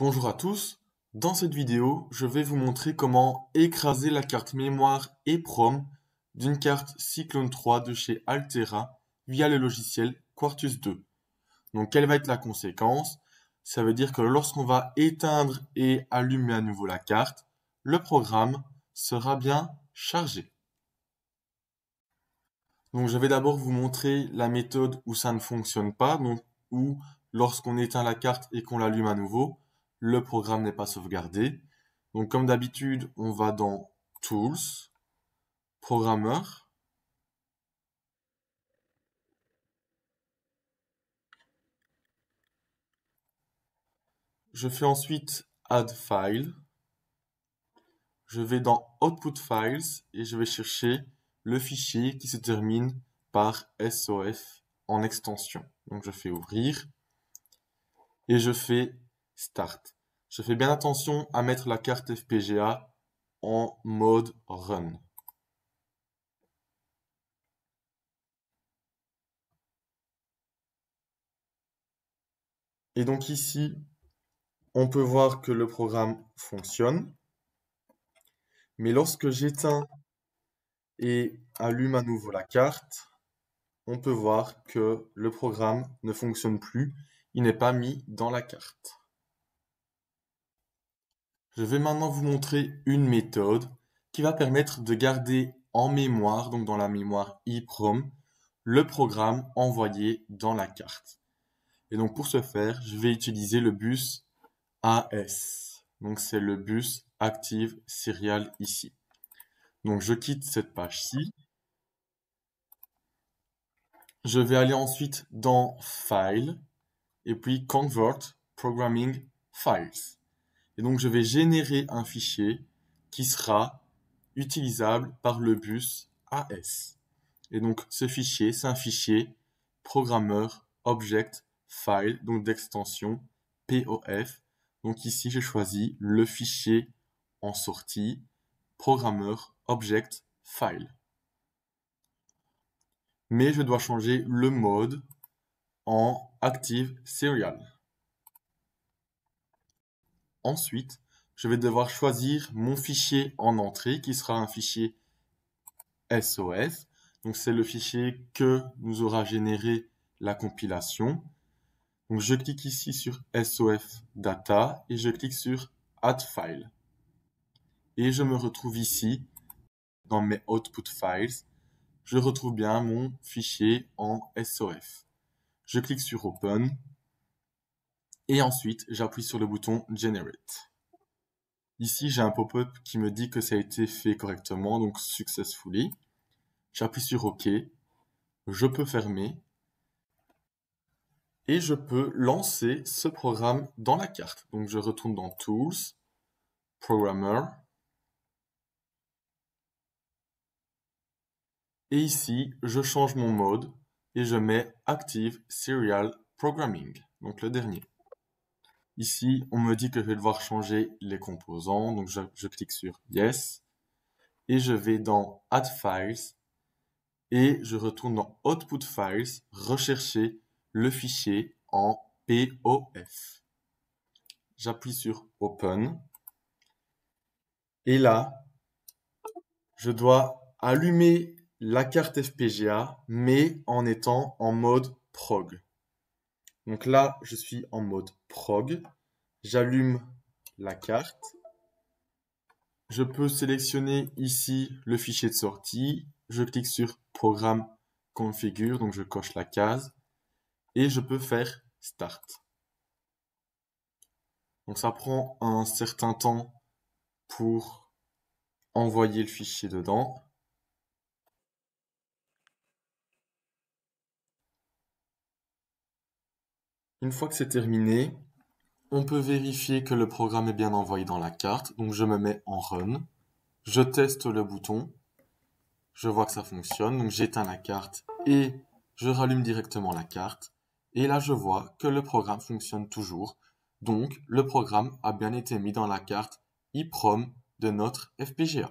Bonjour à tous, dans cette vidéo je vais vous montrer comment écraser la carte mémoire PROM d'une carte Cyclone 3 de chez Altera via le logiciel Quartus 2. Donc quelle va être la conséquence Ça veut dire que lorsqu'on va éteindre et allumer à nouveau la carte, le programme sera bien chargé. Donc je vais d'abord vous montrer la méthode où ça ne fonctionne pas, donc où lorsqu'on éteint la carte et qu'on l'allume à nouveau, le programme n'est pas sauvegardé. Donc comme d'habitude, on va dans Tools, Programmeur. Je fais ensuite Add File. Je vais dans Output Files et je vais chercher le fichier qui se termine par SOF en extension. Donc je fais ouvrir et je fais Start. Je fais bien attention à mettre la carte FPGA en mode Run. Et donc ici, on peut voir que le programme fonctionne. Mais lorsque j'éteins et allume à nouveau la carte, on peut voir que le programme ne fonctionne plus, il n'est pas mis dans la carte. Je vais maintenant vous montrer une méthode qui va permettre de garder en mémoire, donc dans la mémoire EEPROM, le programme envoyé dans la carte. Et donc pour ce faire, je vais utiliser le bus AS. Donc c'est le bus Active Serial ici. Donc je quitte cette page-ci. Je vais aller ensuite dans File et puis Convert Programming Files. Et donc, je vais générer un fichier qui sera utilisable par le bus AS. Et donc, ce fichier, c'est un fichier programmeur object file, donc d'extension POF. Donc ici, j'ai choisi le fichier en sortie programmeur object file. Mais je dois changer le mode en active serial. Ensuite, je vais devoir choisir mon fichier en entrée qui sera un fichier SOF. Donc c'est le fichier que nous aura généré la compilation. Donc je clique ici sur SOF Data et je clique sur Add File. Et je me retrouve ici dans mes Output Files. Je retrouve bien mon fichier en SOF. Je clique sur Open et ensuite, j'appuie sur le bouton Generate. Ici, j'ai un pop-up qui me dit que ça a été fait correctement, donc successfully. J'appuie sur OK. Je peux fermer. Et je peux lancer ce programme dans la carte. Donc je retourne dans Tools, Programmer. Et ici, je change mon mode et je mets Active Serial Programming, donc le dernier. Ici, on me dit que je vais devoir changer les composants, donc je, clique sur Yes, et je vais dans Add Files, et je retourne dans Output Files, rechercher le fichier en POF. J'appuie sur Open. Et là, je dois allumer la carte FPGA, mais en étant en mode prog. Donc là, je suis en mode prog. J'allume la carte. Je peux sélectionner ici le fichier de sortie. Je clique sur Programme configure, donc je coche la case. Et je peux faire Start. Donc ça prend un certain temps pour envoyer le fichier dedans. Une fois que c'est terminé, on peut vérifier que le programme est bien envoyé dans la carte. Donc je me mets en Run. Je teste le bouton. Je vois que ça fonctionne. Donc j'éteins la carte et je rallume directement la carte. Et là, je vois que le programme fonctionne toujours. Donc, le programme a bien été mis dans la carte IPROM de notre FPGA.